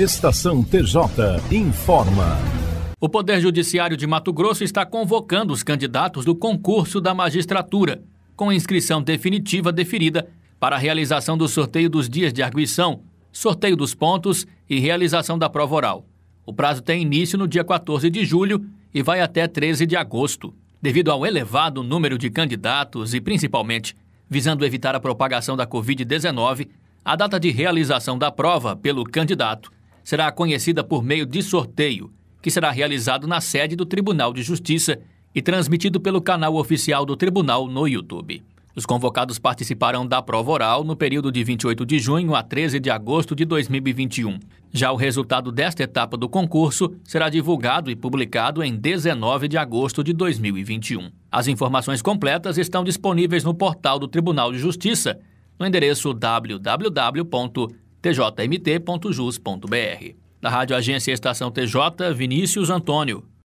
Estação TJ informa. O Poder Judiciário de Mato Grosso está convocando os candidatos do concurso da magistratura, com inscrição definitiva deferida para a realização do sorteio dos dias de arguição, sorteio dos pontos e realização da prova oral. O prazo tem início no dia 14 de julho e vai até 13 de agosto. Devido ao elevado número de candidatos e, principalmente, visando evitar a propagação da Covid-19, a data de realização da prova pelo candidato será conhecida por meio de sorteio, que será realizado na sede do Tribunal de Justiça e transmitido pelo canal oficial do Tribunal no YouTube. Os convocados participarão da prova oral no período de 28 de junho a 13 de agosto de 2021. Já o resultado desta etapa do concurso será divulgado e publicado em 19 de agosto de 2021. As informações completas estão disponíveis no portal do Tribunal de Justiça, no endereço www tjmt.jus.br. Da Rádio Agência Estação TJ, Vinícius Antônio.